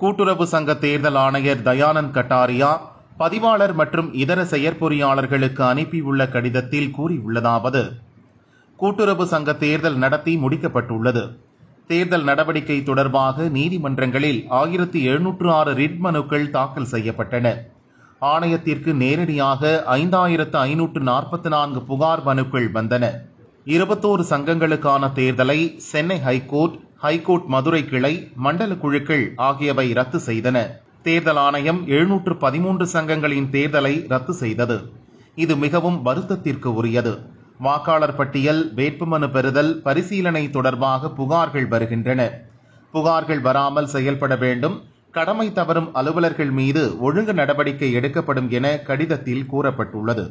கூட்டுறவு சங்க தேர்தல் ஆணையர் தயானந்த் கட்டாரியா பதிவாளர் மற்றும் இதர செயற்பொறியாளர்களுக்கு அனுப்பியுள்ள கடிதத்தில் கூறியுள்ளதாவது கூட்டுறவு சங்க தேர்தல் நடத்தி முடிக்கப்பட்டுள்ளது தேர்தல் நடவடிக்கை தொடர்பாக நீதிமன்றங்களில் ஆயிரத்தி எழுநூற்று ஆறு ரிட் மனுக்கள் தாக்கல் செய்யப்பட்டன ஆணையத்திற்கு நேரடியாக ஐந்தாயிரத்து ஐநூற்று நாற்பத்தி நான்கு புகார் மனுக்கள் வந்தன இருபத்தோரு சங்கங்களுக்கான தேர்தலை சென்னை ஹைகோர்ட் ஹைகோர்ட் மதுரை கிளை மண்டல குழுக்கள் ஆகியவை ரத்து செய்தன தேர்தல் ஆணையம் எழுநூற்று பதிமூன்று சங்கங்களின் தேர்தலை ரத்து செய்தது இது மிகவும் வருத்தத்திற்கு உரியது வாக்காளர் பட்டியல் வேட்புமனு பெறுதல் பரிசீலனை தொடர்பாக புகார்கள் வருகின்றன புகார்கள் வராமல் செயல்பட வேண்டும் கடமை தவறும் அலுவலர்கள் மீது ஒழுங்கு நடவடிக்கை எடுக்கப்படும் என கடிதத்தில் கூறப்பட்டுள்ளது